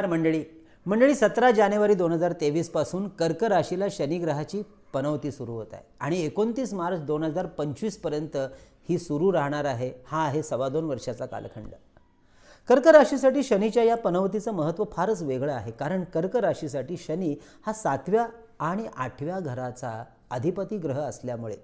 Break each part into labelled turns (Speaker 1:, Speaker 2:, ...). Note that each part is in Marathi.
Speaker 1: मंडळी मंडळी सतरा जानेवारी दोन हजार तेवीसपासून कर्क राशीला शनिग्रहाची पनवती सुरू होत आहे आणि एकोणतीस मार्च दोन हजार पंचवीसपर्यंत ही सुरू राहणार आहे हा आहे सव्वा दोन वर्षाचा कालखंड कर्क राशीसाठी शनीच्या या पनवतीचं महत्त्व फारच वेगळं आहे कारण कर्क राशीसाठी शनी हा सातव्या आणि आठव्या घराचा अधिपती ग्रह असल्यामुळे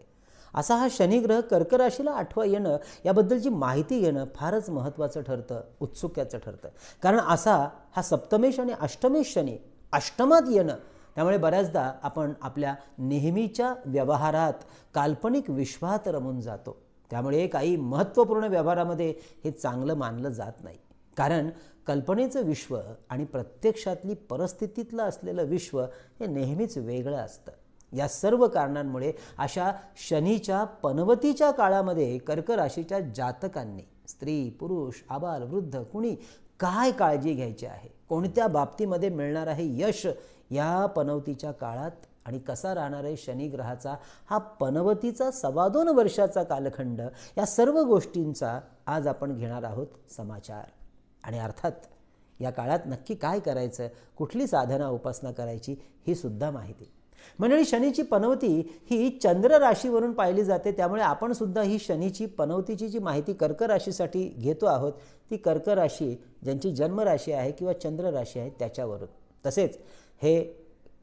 Speaker 1: असा हा शनिग्रह कर्कराशीला आठवा येणं याबद्दलची माहिती घेणं फारच महत्त्वाचं ठरतं उत्सुक्याचं ठरतं कारण असा हा सप्तमेश आणि अष्टमेश शनी अष्टमात येणं त्यामुळे बऱ्याचदा आपण आपल्या नेहमीच्या व्यवहारात काल्पनिक विश्वात रमून जातो त्यामुळे काही महत्त्वपूर्ण व्यवहारामध्ये हे चांगलं मानलं जात नाही कारण कल्पनेचं विश्व आणि प्रत्यक्षातली परिस्थितीतलं असलेलं विश्व हे नेहमीच वेगळं असतं या सर्व कारणांमुळे अशा शनीच्या पनवतीच्या काळामध्ये कर्क राशीच्या जातकांनी स्त्री पुरुष आबाल वृद्ध कुणी काय काळजी घ्यायची आहे कोणत्या बाबतीमध्ये मिळणार आहे यश या पनवतीच्या काळात आणि कसा राहणार आहे शनिग्रहाचा हा पनवतीचा सव्वा दोन वर्षाचा कालखंड या सर्व गोष्टींचा आज आपण घेणार आहोत समाचार आणि अर्थात या काळात नक्की काय करायचं कुठली साधना उपासना करायची ही सुद्धा माहिती मंडळी शनीची पनवती ही चंद्र राशीवरून पाहिली जाते त्यामुळे आपण सुद्धा ही शनीची पनवतीची जी माहिती कर्क राशीसाठी घेतो आहोत ती कर्क राशी ज्यांची जन्मराशी आहे किंवा चंद्र राशी आहे त्याच्यावरून तसेच हे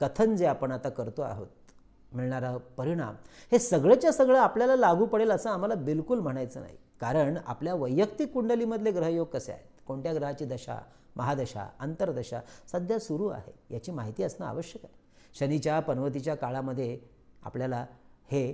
Speaker 1: कथन जे आपण आता करतो आहोत मिळणारा परिणाम हे सगळंच्या सगळं आपल्याला लागू पडेल असं आम्हाला बिलकुल म्हणायचं नाही कारण आपल्या वैयक्तिक कुंडलीमधले ग्रहयोग कसे आहेत कोणत्या ग्रहाची दशा महादशा अंतरदशा सध्या सुरू आहे याची माहिती असणं आवश्यक आहे शनीच्या पनवतीच्या काळामध्ये आपल्याला हे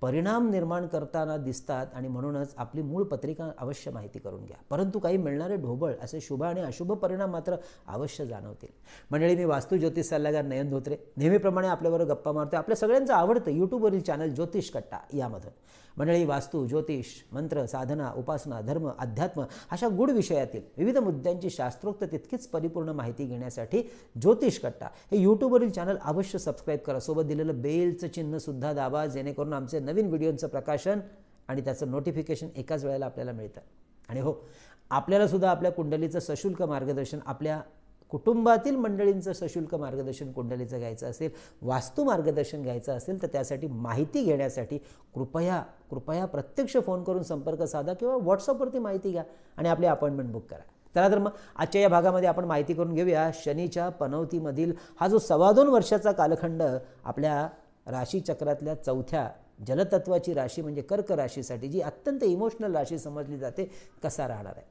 Speaker 1: परिणाम निर्माण करताना दिसतात आणि म्हणूनच आपली मूळ पत्रिका अवश्य माहिती करून घ्या परंतु काही मिळणारे ढोबळ असे शुभ आणि अशुभ परिणाम मात्र अवश्य जाणवतील मंडळी मी वास्तू ज्योतिष सल्लागार नयन धोत्रे नेहमीप्रमाणे आपल्याबरोबर गप्पा मारतो आपल्या सगळ्यांचं आवडतं यूट्यूबवरील चॅनल ज्योतिष कट्टा यामधून मंडळी वास्तू ज्योतिष मंत्र साधना उपासना धर्म अध्यात्म अशा गुढ विषयातील विविध मुद्द्यांची शास्त्रोक्त तितकीच परिपूर्ण माहिती घेण्यासाठी ज्योतिष कट्टा हे यूट्यूबवरील चॅनल अवश्य सबस्क्राईब करा सोबत दिलेलं बेलचं चिन्हसुद्धा दाबा जेणेकरून आमचे नवीन व्हिडिओंचं प्रकाशन आणि त्याचं नोटिफिकेशन एकाच वेळेला आपल्याला मिळतं आणि हो आपल्यालासुद्धा आपल्या कुंडलीचं सशुल्क मार्गदर्शन आपल्या कुटुंबातील मंडळींचं सशुल्क मार्गदर्शन कुंडलीचं घ्यायचं असेल वास्तू मार्गदर्शन घ्यायचं असेल तर त्यासाठी माहिती घेण्यासाठी कृपया कृपया प्रत्यक्ष फोन करून संपर्क साधा किंवा व्हॉट्सअपवरती माहिती घ्या आणि आपली अपॉइंटमेंट बुक करा चला तर मग आजच्या या भागामध्ये आपण माहिती करून घेऊया शनीच्या पनवतीमधील हा जो सव्वा दोन वर्षाचा कालखंड आपल्या राशीचक्रातल्या चौथ्या जलतत्वाची राशी म्हणजे कर्क राशीसाठी जी अत्यंत इमोशनल राशी समजली जाते कसा राहणार आहे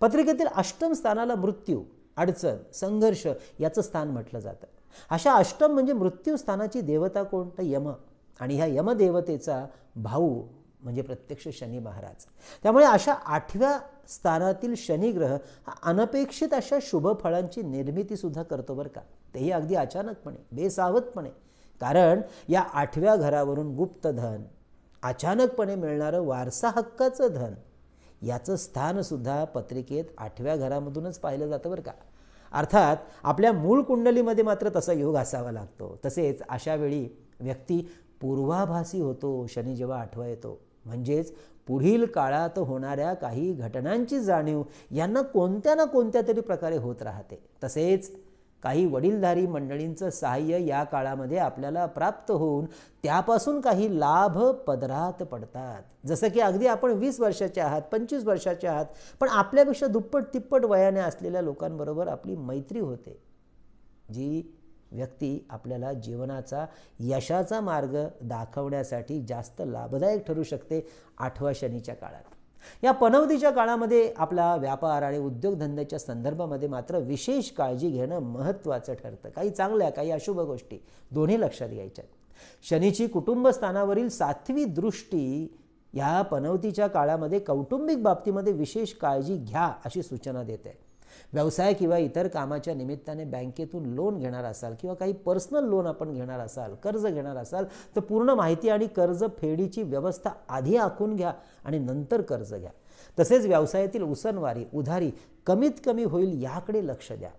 Speaker 1: पत्रिकेतील अष्टम स्थानाला मृत्यू अडचण संघर्ष याचं स्थान म्हटलं जातं अशा अष्टम म्हणजे मृत्यूस्थानाची देवता कोण तर यम आणि ह्या यमदेवतेचा भाऊ म्हणजे प्रत्यक्ष शनी महाराज त्यामुळे अशा आठव्या स्थानातील शनिग्रह हा अनपेक्षित अशा शुभ फळांची निर्मितीसुद्धा करतो बरं का तेही अगदी अचानकपणे बेसावतपणे कारण या आठव्या घरावरून गुप्त धन अचानकपणे मिळणारं वारसा हक्काचं धन याचं स्थानसुद्धा पत्रिकेत आठव्या घरामधूनच पाहिलं जातं बरं का अर्थात आपल्या मूळ कुंडलीमध्ये मात्र तसा योग असावा लागतो तसेच वेळी व्यक्ती पूर्वाभासी होतो शनी जेव्हा आठवा येतो म्हणजेच पुढील काळात होणाऱ्या काही घटनांची जाणीव यांना कोणत्या ना कोणत्या तरी प्रकारे होत राहते तसेच काही वडीलधारी मंडळींचं सहाय्य या काळामध्ये आपल्याला प्राप्त होऊन त्यापासून काही लाभ पदरात पडतात जसं की अगदी आपण वीस वर्षाचे आहात पंचवीस वर्षाचे आहात पण आपल्यापेक्षा दुप्पट तिप्पट वयाने असलेल्या लोकांबरोबर आपली मैत्री होते जी व्यक्ती आपल्याला जीवनाचा यशाचा मार्ग दाखवण्यासाठी जास्त लाभदायक ठरू शकते आठवा शनीच्या काळात या पनवतीच्या काळामध्ये आपला व्यापार आणि उद्योगधंद्याच्या संदर्भामध्ये मात्र विशेष काळजी घेणं महत्त्वाचं ठरतं काही चांगल्या काही अशुभ गोष्टी दोन्ही लक्षात घ्यायच्या शनीची कुटुंबस्थानावरील सातवी दृष्टी या पनवतीच्या काळामध्ये कौटुंबिक बाबतीमध्ये विशेष काळजी घ्या अशी सूचना आहे व्यवसाय किंवा इतर कामाच्या निमित्ताने बँकेतून लोन घेणार असाल किंवा काही पर्सनल लोन आपण घेणार असाल कर्ज घेणार असाल तर पूर्ण माहिती आणि कर्ज फेडीची व्यवस्था आधी आखून घ्या आणि नंतर कर्ज घ्या तसेच व्यवसायातील उसनवारी उधारी कमीत कमी होईल याकडे लक्ष द्या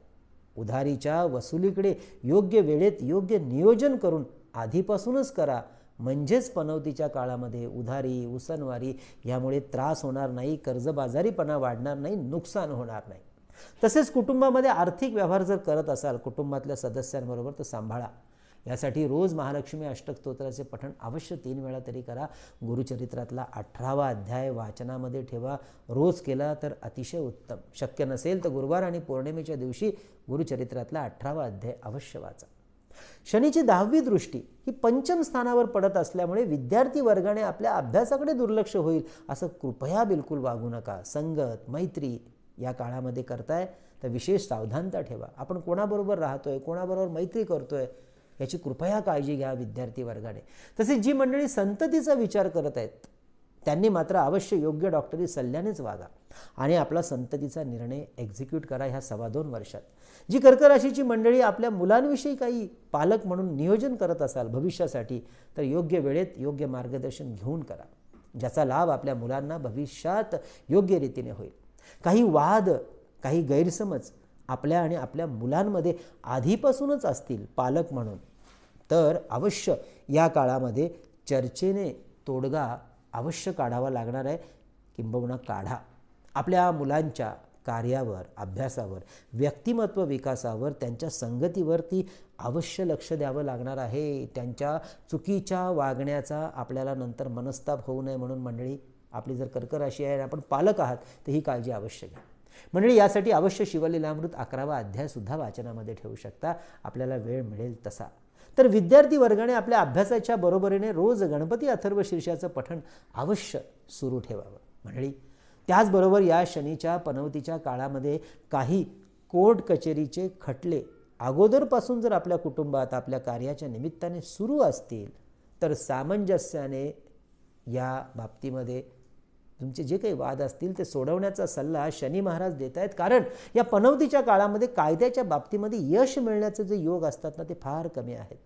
Speaker 1: उधारीच्या वसुलीकडे योग्य वेळेत योग्य नियोजन करून आधीपासूनच करा म्हणजेच पनवतीच्या काळामध्ये उधारी उसनवारी यामुळे त्रास होणार नाही कर्जबाजारीपणा वाढणार नाही नुकसान होणार नाही तसेच कुटुंबामध्ये आर्थिक व्यवहार जर करत असाल कुटुंबातल्या सदस्यांबरोबर तर सांभाळा यासाठी रोज महालक्ष्मी अष्टकस्तोत्राचे पठण अवश्य तीन वेळा तरी करा गुरुचरित्रातला अठरावा अध्याय वाचनामध्ये ठेवा रोज केला तर अतिशय उत्तम शक्य नसेल तर गुरुवार आणि पौर्णिमेच्या दिवशी गुरुचरित्रातला अठरावा अध्याय अवश्य वाचा शनीची दहावी दृष्टी ही पंचम स्थानावर पडत असल्यामुळे विद्यार्थी वर्गाने आपल्या अभ्यासाकडे दुर्लक्ष होईल असं कृपया बिलकुल वागू नका संगत मैत्री या काळामध्ये करताय तर विशेष सावधानता ठेवा आपण कोणाबरोबर राहतोय कोणाबरोबर मैत्री करतो आहे याची कृपया काळजी घ्या विद्यार्थी वर्गाने तसेच जी मंडळी संततीचा विचार करत आहेत त्यांनी मात्र अवश्य योग्य डॉक्टरी सल्ल्यानेच वागा आणि आपला संततीचा निर्णय एक्झिक्यूट करा ह्या सव्वा दोन वर्षात जी कर्कराशीची मंडळी आपल्या मुलांविषयी काही पालक म्हणून नियोजन करत असाल भविष्यासाठी तर योग्य वेळेत योग्य मार्गदर्शन घेऊन करा ज्याचा लाभ आपल्या मुलांना भविष्यात योग्य रीतीने होईल काही वाद काही गैरसमज आपल्या आणि आपल्या मुलांमध्ये आधीपासूनच असतील पालक म्हणून तर अवश्य या काळामध्ये चर्चेने तोडगा अवश्य काढावा लागणार आहे किंबहुना काढा आपल्या मुलांच्या कार्यावर अभ्यासावर व्यक्तिमत्व विकासावर त्यांच्या संगतीवर ती अवश्य लक्ष द्यावं लागणार आहे त्यांच्या चुकीच्या वागण्याचा आपल्याला नंतर मनस्ताप होऊ नये म्हणून मंडळी आपली जर कर्क राशी आहे आणि आपण पालक आहात तर ही काळजी आवश्यक घ्या मंडळी यासाठी अवश्य शिवलीलामृत अकरावा अध्यायसुद्धा वाचनामध्ये ठेवू शकता आपल्याला वेळ मिळेल तसा तर विद्यार्थी वर्गाने आपल्या अभ्यासाच्या बरोबरीने रोज गणपती अथर्व शीर्षाचं पठण अवश्य सुरू ठेवावं मंडळी त्याचबरोबर या शनीच्या पनवतीच्या काळामध्ये काही कोर्ट कचेरीचे खटले अगोदरपासून जर आपल्या कुटुंबात आपल्या कार्याच्या निमित्ताने सुरू असतील तर सामंजस्याने या बाबतीमध्ये तुमचे जे काही वाद असतील ते सोडवण्याचा सल्ला शनी महाराज देत आहेत कारण या पनवतीच्या काळामध्ये कायद्याच्या बाबतीमध्ये यश मिळण्याचे जे योग असतात ना ते फार कमी आहेत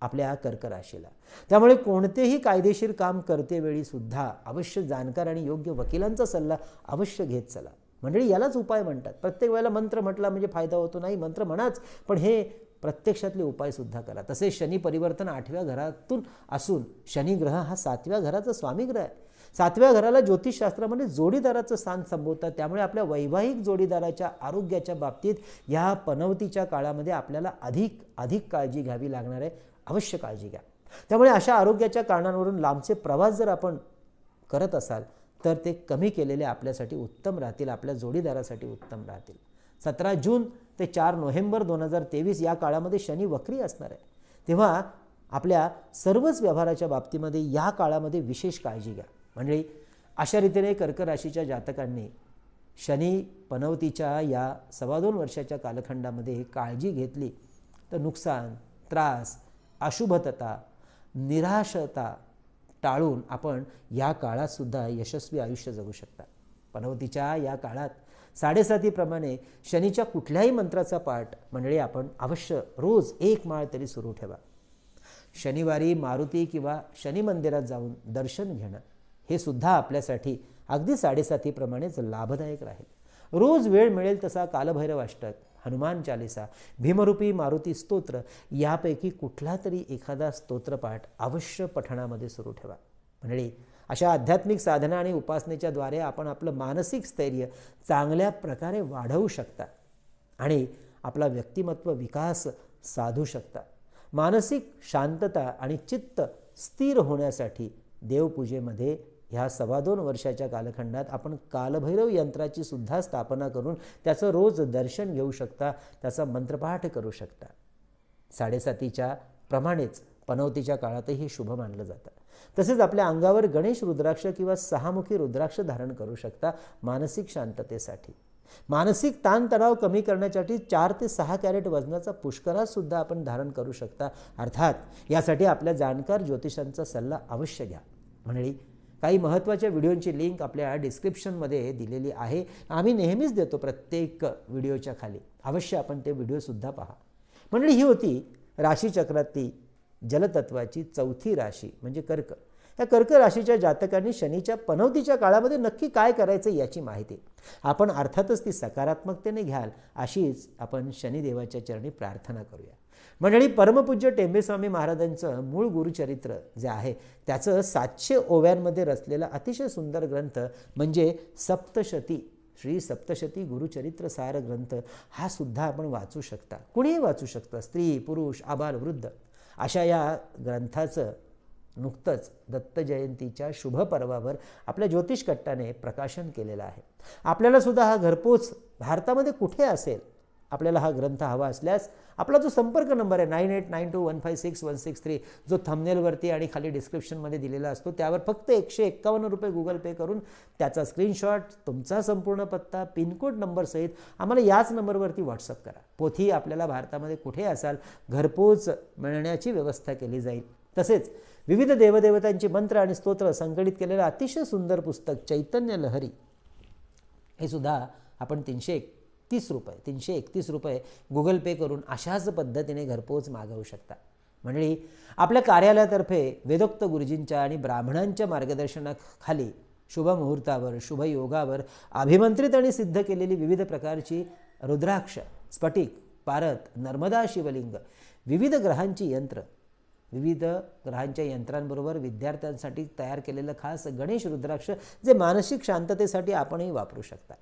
Speaker 1: आपल्या कर्कराशीला त्यामुळे कोणतेही कायदेशीर काम करतेवेळी सुद्धा अवश्य जाणकार आणि योग्य वकिलांचा सल्ला अवश्य घेत चला मंडळी यालाच उपाय म्हणतात प्रत्येक वेळेला मंत्र म्हटला म्हणजे फायदा होतो नाही मंत्र म्हणाच पण हे प्रत्यक्षातले उपायसुद्धा करा तसेच शनी परिवर्तन आठव्या घरातून असून शनिग्रह हा सातव्या घराचा स्वामीग्रह आहे सातव्या घराला ज्योतिषशास्त्रामध्ये जोडीदाराचं स्थान संबोधतात त्यामुळे आपल्या वैवाहिक जोडीदाराच्या आरोग्याच्या बाबतीत या पनवतीच्या काळामध्ये आपल्याला अधिक अधिक काळजी घ्यावी लागणार आहे अवश्य काळजी घ्या त्यामुळे अशा आरोग्याच्या कारणांवरून लांबचे प्रवास जर आपण करत असाल तर ते कमी केलेले आपल्यासाठी उत्तम राहतील आपल्या जोडीदारासाठी उत्तम राहतील सतरा जून ते चार नोव्हेंबर दोन हजार तेवीस या काळामध्ये शनी वक्री असणार आहे तेव्हा आपल्या सर्वच व्यवहाराच्या बाबतीमध्ये या काळामध्ये विशेष काळजी घ्या मंडळी म्हणजे अशा रीतीने कर्क राशीच्या जातकांनी शनी पनवतीच्या या सव्वा दोन वर्षाच्या कालखंडामध्ये काळजी घेतली तर नुकसान त्रास अशुभतता निराशता टाळून आपण या काळातसुद्धा यशस्वी आयुष्य जगू शकता पनवतीच्या या काळात साडेसातीप्रमाणे शनीच्या कुठल्याही मंत्राचा पाठ मंडळी आपण अवश्य रोज एक माळ तरी सुरू ठेवा शनिवारी मारुती किंवा शनी मंदिरात जाऊन दर्शन घेणं हे सुद्धा आपल्यासाठी अगदी साडेसातीप्रमाणेच लाभदायक राहील रोज वेळ मिळेल तसा कालभैरव अष्टक हनुमान चालिसा भीमरूपी मारुती स्तोत्र यापैकी कुठला तरी एखादा स्तोत्रपाठ अवश्य पठणामध्ये सुरू ठेवा म्हणजे अशा आध्यात्मिक साधना आणि उपासनेच्याद्वारे आपण आपलं मानसिक स्थैर्य चांगल्या प्रकारे वाढवू शकता आणि आपला व्यक्तिमत्व विकास साधू शकता मानसिक शांतता आणि चित्त स्थिर होण्यासाठी देवपूजेमध्ये ह्या सव्वा दोन वर्षाच्या कालखंडात आपण कालभैरव यंत्राची सुद्धा स्थापना करून त्याचं रोज दर्शन घेऊ शकता त्याचा मंत्रपाठ करू शकता साडेसातीच्या प्रमाणेच पनवतीच्या काळातही शुभ मानलं जातं तसेच आपल्या अंगावर गणेश रुद्राक्ष किंवा सहामुखी रुद्राक्ष धारण करू शकता मानसिक शांततेसाठी मानसिक ताणतणाव कमी करण्यासाठी चार ते सहा कॅरेट वजनाचा पुष्कराज सुद्धा आपण धारण करू शकता अर्थात यासाठी आपल्या जाणकार ज्योतिषांचा सल्ला अवश्य घ्या म्हणजे काही महत्त्वाच्या व्हिडिओंची लिंक आपल्या डिस्क्रिप्शनमध्ये दिलेली आहे आम्ही नेहमीच देतो प्रत्येक व्हिडिओच्या खाली अवश्य आपण ते व्हिडिओसुद्धा पहा मंडळी ही होती राशीचक्रातली जलतत्वाची चौथी राशी म्हणजे कर्क या कर्क राशीच्या जातकांनी शनीच्या पनवतीच्या काळामध्ये नक्की काय करायचं याची माहिती आपण अर्थातच ती सकारात्मकतेने घ्याल अशीच आपण शनिदेवाच्या चरणी प्रार्थना करूया मंडळी परमपूज्य टेंबेस्वामी महाराजांचं मूळ गुरुचरित्र जे आहे त्याचं सातशे ओव्यांमध्ये रचलेला अतिशय सुंदर ग्रंथ म्हणजे सप्तशती श्री सप्तशती गुरुचरित्र सार ग्रंथ हा सुद्धा आपण वाचू शकता कुणीही वाचू शकता स्त्री पुरुष आबाल वृद्ध अशा या ग्रंथाचं नुकतंच दत्त जयंतीच्या शुभ पर्वावर आपल्या ज्योतिष कट्टाने प्रकाशन केलेलं आहे आपल्याला सुद्धा हा घरपोच भारतामध्ये कुठे असेल आपल्याला हा ग्रंथ हवा असल्यास आपला जो संपर्क नंबर आहे nine eight nine two one five six one six three जो थमनेलवरती आणि खाली डिस्क्रिप्शनमध्ये दिलेला असतो त्यावर फक्त एकशे एक्कावन्न रुपये गुगल पे करून त्याचा स्क्रीनशॉट तुमचा संपूर्ण पत्ता पिनकोड नंबरसहित आम्हाला याच नंबरवरती व्हॉट्सअप करा पोथी आपल्याला भारतामध्ये कुठे असाल घरपोच मिळण्याची व्यवस्था केली जाईल तसेच विविध देवदेवतांची मंत्र आणि स्तोत्र संकलित केलेलं अतिशय सुंदर पुस्तक चैतन्य लहरी हे सुद्धा आपण तीनशे एकतीस रुपये तीनशे एकतीस रुपये गुगल पे करून अशाच पद्धतीने घरपोच मागवू शकता मंडळी म्हणजे आपल्या कार्यालयातर्फे वेदोक्त गुरुजींच्या आणि ब्राह्मणांच्या मार्गदर्शनाखाली शुभमुहूर्तावर शुभयोगावर अभिमंत्रित आणि सिद्ध केलेली विविध प्रकारची रुद्राक्ष स्फटिक पारत नर्मदा शिवलिंग विविध ग्रहांची यंत्र विविध ग्रहांच्या यंत्रांबरोबर विद्यार्थ्यांसाठी तयार केलेलं खास गणेश रुद्राक्ष जे मानसिक शांततेसाठी आपणही वापरू शकता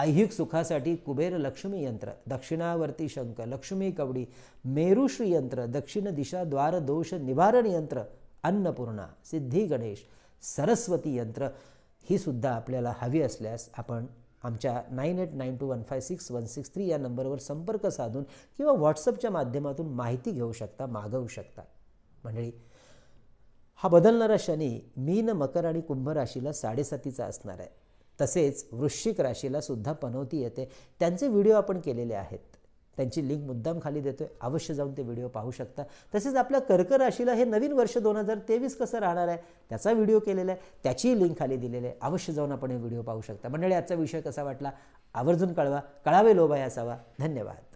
Speaker 1: ऐहिक सुखासाठी कुबेर लक्ष्मी यंत्र दक्षिणावर्ती शंख लक्ष्मी कवडी मेरुश्री यंत्र दक्षिण दिशा द्वार दोष निवारण यंत्र अन्नपूर्णा सिद्धी गणेश सरस्वती यंत्र ही सुद्धा आपल्याला हवी असल्यास आपण आमच्या nine eight nine two one five six one six three या नंबरवर संपर्क साधून किंवा व्हॉट्सअपच्या माध्यमातून माहिती घेऊ शकता मागवू शकता मंडळी हा बदलणारा शनी मीन मकर आणि कुंभ राशीला साडेसातीचा असणार आहे तसेच वृश्चिक राशीला सुद्धा पनवती येते त्यांचे व्हिडिओ आपण केलेले आहेत त्यांची लिंक मुद्दाम खाली देतोय अवश्य जाऊन ते व्हिडिओ पाहू शकता तसेच आपल्या कर्क राशीला हे नवीन वर्ष दोन हजार तेवीस कसं राहणार आहे त्याचा व्हिडिओ केलेला आहे त्याचीही लिंक खाली दिलेली आहे अवश्य जाऊन आपण हे व्हिडिओ पाहू शकता मंडळी आजचा विषय कसा वाटला आवर्जून कळवा कळावे लोभाय असावा धन्यवाद